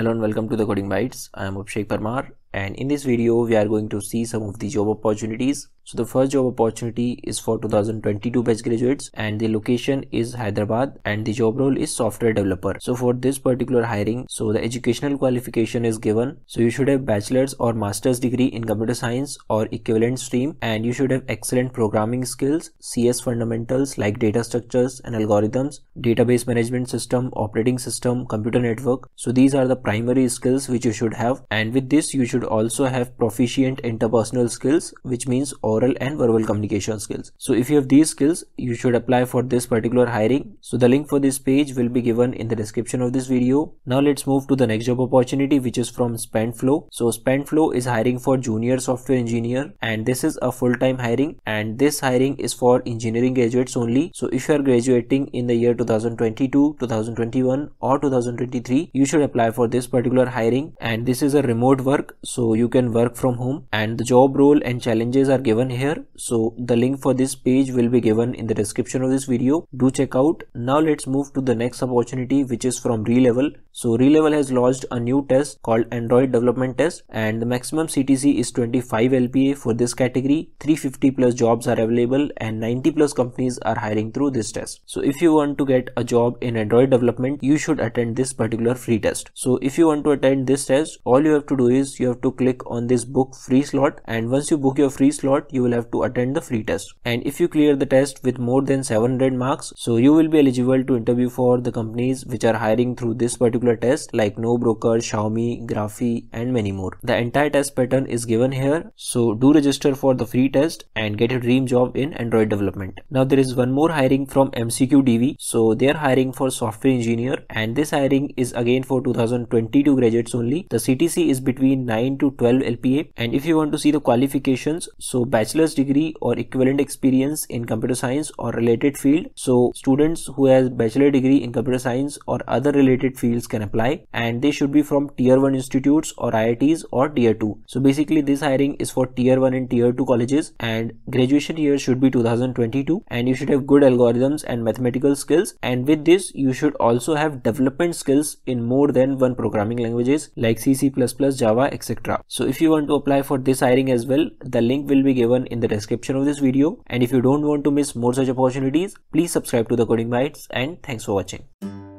Hello and welcome to the Coding Bytes. I am Abhishek Parmar and in this video we are going to see some of the job opportunities so the first job opportunity is for 2022 batch graduates and the location is hyderabad and the job role is software developer so for this particular hiring so the educational qualification is given so you should have bachelor's or master's degree in computer science or equivalent stream and you should have excellent programming skills cs fundamentals like data structures and algorithms database management system operating system computer network so these are the primary skills which you should have and with this you should should also have proficient interpersonal skills, which means oral and verbal communication skills. So if you have these skills, you should apply for this particular hiring. So the link for this page will be given in the description of this video. Now let's move to the next job opportunity, which is from Spendflow. So Spendflow is hiring for junior software engineer and this is a full-time hiring and this hiring is for engineering graduates only. So if you are graduating in the year 2022, 2021 or 2023, you should apply for this particular hiring and this is a remote work so you can work from home and the job role and challenges are given here so the link for this page will be given in the description of this video do check out now let's move to the next opportunity which is from relevel so relevel has launched a new test called android development test and the maximum ctc is 25 lpa for this category 350 plus jobs are available and 90 plus companies are hiring through this test so if you want to get a job in android development you should attend this particular free test so if you want to attend this test all you have to do is you have have to click on this book free slot and once you book your free slot you will have to attend the free test and if you clear the test with more than 700 marks so you will be eligible to interview for the companies which are hiring through this particular test like no broker xiaomi graphy and many more the entire test pattern is given here so do register for the free test and get your dream job in android development now there is one more hiring from mcqdv so they are hiring for software engineer and this hiring is again for 2022 graduates only the ctc is between 9 9 to 12 LPA. And if you want to see the qualifications, so bachelor's degree or equivalent experience in computer science or related field. So students who has bachelor degree in computer science or other related fields can apply and they should be from tier 1 institutes or IITs or tier 2. So basically this hiring is for tier 1 and tier 2 colleges and graduation year should be 2022 and you should have good algorithms and mathematical skills and with this you should also have development skills in more than one programming languages like C, C++, Java, etc so if you want to apply for this hiring as well the link will be given in the description of this video and if you don't want to miss more such opportunities please subscribe to the coding bites and thanks for watching